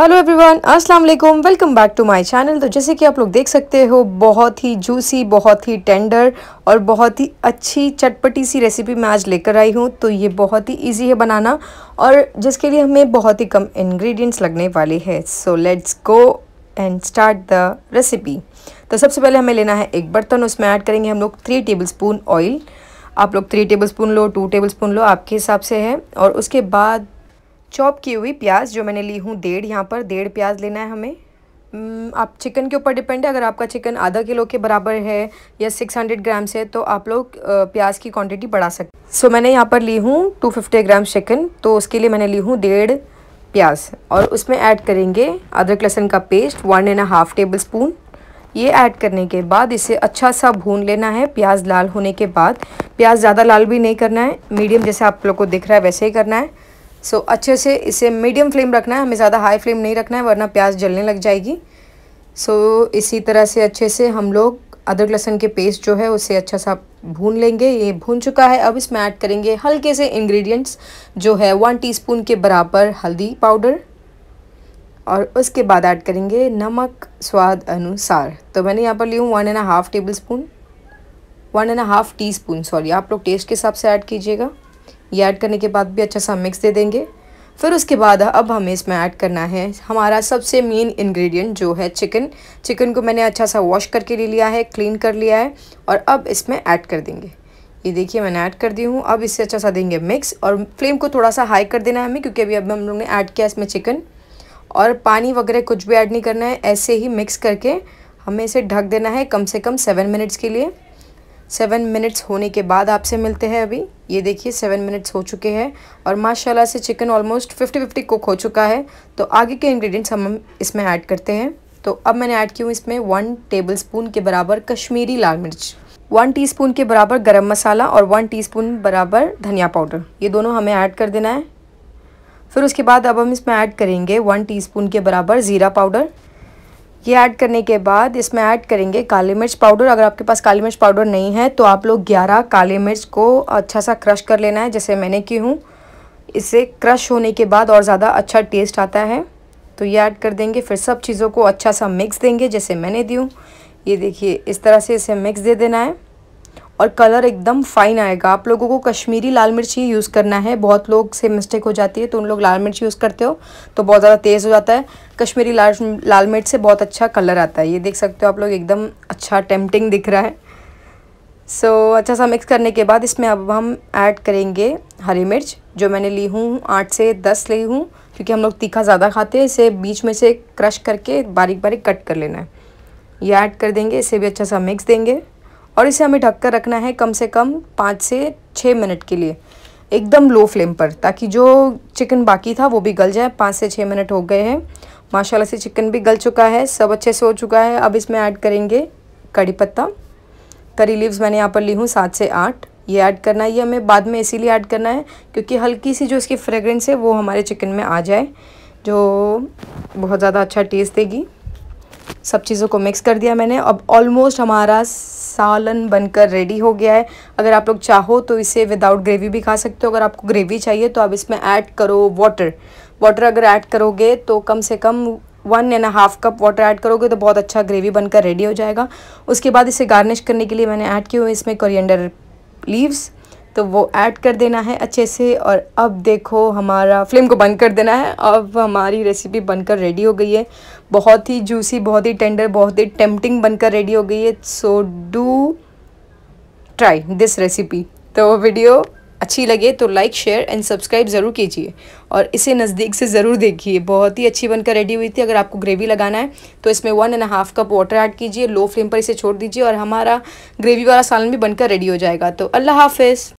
hello everyone अस्सलाम वालेकुम welcome back to my channel तो जैसे कि आप लोग देख सकते हो बहुत ही जूसी बहुत ही टेंडर और बहुत ही अच्छी चटपटी सी रेसिपी मैं आज लेकर आई हूँ तो ये बहुत ही इजी है बनाना और जिसके लिए हमें बहुत ही कम इंग्रेडिएंट्स लगने वाले हैं so let's go and start the recipe तो सबसे पहले हमें लेना है एक बर्तन उसमें ऐड करेंगे हम लोग थ्री टेबल ऑयल आप लोग थ्री टेबल लो टू टेबल लो आपके हिसाब से है और उसके बाद चॉप की हुई प्याज जो मैंने ली हूँ डेढ़ यहाँ पर डेढ़ प्याज लेना है हमें आप चिकन के ऊपर डिपेंड है अगर आपका चिकन आधा किलो के बराबर है या 600 ग्राम से तो आप लोग प्याज की क्वांटिटी बढ़ा सकते सो so, मैंने यहाँ पर ली हूँ 250 ग्राम चिकन तो उसके लिए मैंने ली हूँ डेढ़ प्याज और उसमें ऐड करेंगे अदरक लहसन का paste one and half tablespoon ये ऐड करने के बाद इसे अच्छा सा भून लेना है प्याज लाल होने के बाद प्याज ज़्यादा लाल भी नहीं करना है मीडियम जैसे आप लोग को दिख रहा है वैसे ही करना है सो so, अच्छे से इसे मीडियम फ्लेम रखना है हमें ज़्यादा हाई फ्लेम नहीं रखना है वरना प्याज जलने लग जाएगी सो so, इसी तरह से अच्छे से हम लोग अदरक लहसुन के पेस्ट जो है उसे अच्छा सा भून लेंगे ये भून चुका है अब इसमें ऐड करेंगे हल्के से इंग्रेडिएंट्स जो है वन टीस्पून के बराबर हल्दी पाउडर और उसके बाद ऐड करेंगे नमक स्वाद अनुसार तो मैंने यहाँ पर ली हूँ one and half tablespoon one and half teaspoon sorry आप लोग टेस्ट के हिसाब से ऐड कीजिएगा ये ऐड करने के बाद भी अच्छा सा मिक्स दे देंगे फिर उसके बाद अब हमें इसमें ऐड करना है हमारा सबसे मेन इंग्रेडिएंट जो है चिकन चिकन को मैंने अच्छा सा वॉश करके ले लिया है क्लीन कर लिया है और अब इसमें ऐड कर देंगे ये देखिए मैंने ऐड कर दी हूँ अब इससे अच्छा सा देंगे मिक्स और फ्लेम को थोड़ा सा हाई कर देना है हमें क्योंकि अभी अब हम लोग ने ऐड किया इसमें चिकन और पानी वगैरह कुछ भी ऐड नहीं करना है ऐसे ही मिक्स करके हमें इसे ढक देना है कम से कम सेवन मिनट्स के लिए सेवन मिनट्स होने के बाद आपसे मिलते हैं अभी ये देखिए सेवन मिनट्स हो चुके हैं और माशाल्लाह से chicken almost fifty fifty cook हो चुका है तो आगे के इंग्रेडिएंट्स हम इसमें ऐड करते हैं तो अब मैंने ऐड की हूँ इसमें वन टेबल स्पून के बराबर कश्मीरी लाल मिर्च वन टी के बराबर गर्म मसाला और वन टी बराबर धनिया पाउडर ये दोनों हमें ऐड कर देना है फिर उसके बाद अब हम इसमें ऐड करेंगे वन टी के बराबर ज़ीरा पाउडर ये ऐड करने के बाद इसमें ऐड करेंगे काली मिर्च पाउडर अगर आपके पास काली मिर्च पाउडर नहीं है तो आप लोग 11 काली मिर्च को अच्छा सा क्रश कर लेना है जैसे मैंने की हूँ इसे क्रश होने के बाद और ज़्यादा अच्छा टेस्ट आता है तो ये ऐड कर देंगे फिर सब चीज़ों को अच्छा सा मिक्स देंगे जैसे मैंने दी हूँ ये देखिए इस तरह से इसे मिक्स दे देना है और कलर एकदम फाइन आएगा आप लोगों को कश्मीरी लाल मिर्च ही यूज़ करना है बहुत लोग से मिस्टेक हो जाती है तो उन लोग लाल मिर्च यूज़ करते हो तो बहुत ज़्यादा तेज़ हो जाता है कश्मीरी लाल लाल मिर्च से बहुत अच्छा कलर आता है ये देख सकते हो आप लोग एकदम अच्छा टेम्पटिंग दिख रहा है सो so, अच्छा सा मिक्स करने के बाद इसमें अब हम ऐड करेंगे हरी मिर्च जो मैंने ली हूँ आठ से दस ली हूँ क्योंकि हम लोग तीखा ज़्यादा खाते हैं इसे बीच में से क्रश करके बारीक बारीक कट कर लेना है ये ऐड कर देंगे इसे भी अच्छा सा मिक्स देंगे और इसे हमें ढककर रखना है कम से कम पाँच से छः मिनट के लिए एकदम लो फ्लेम पर ताकि जो चिकन बाकी था वो भी गल जाए पाँच से छः मिनट हो गए हैं माशाल्लाह से चिकन भी गल चुका है सब अच्छे से हो चुका है अब इसमें ऐड करेंगे कड़ी पत्ता करी लीव्स मैंने यहाँ पर ली हूँ सात से आठ ये ऐड करना है ये हमें बाद में इसीलिए ऐड करना है क्योंकि हल्की सी जो इसकी फ्रेगरेंस है वो हमारे चिकन में आ जाए जो बहुत ज़्यादा अच्छा टेस्ट देगी सब चीज़ों को मिक्स कर दिया मैंने अब ऑलमोस्ट हमारा सालन बनकर रेडी हो गया है अगर आप लोग चाहो तो इसे विदाउट ग्रेवी भी खा सकते हो अगर आपको ग्रेवी चाहिए तो आप इसमें ऐड करो वाटर वाटर अगर ऐड करोगे तो कम से कम one and half cup water add करोगे तो बहुत अच्छा ग्रेवी बनकर रेडी हो जाएगा उसके बाद इसे गार्निश करने के लिए मैंने ऐड किए हुए इसमें कोरिएंडर लीव्स तो वो ऐड कर देना है अच्छे से और अब देखो हमारा फ्लेम को बंद कर देना है अब हमारी रेसिपी बनकर रेडी हो गई है बहुत ही जूसी बहुत ही टेंडर बहुत ही टेम्पटिंग बनकर रेडी हो गई है so do try this recipe तो वीडियो अच्छी लगे तो लाइक शेयर एंड सब्सक्राइब ज़रूर कीजिए और इसे नज़दीक से ज़रूर देखिए बहुत ही अच्छी बनकर रेडी हुई थी अगर आपको ग्रेवी लगाना है तो इसमें one and half cup water add कीजिए लो फ्लेम पर इसे छोड़ दीजिए और हमारा ग्रेवी वाला सालन भी बनकर रेडी हो जाएगा तो अल्लाह हाफिज़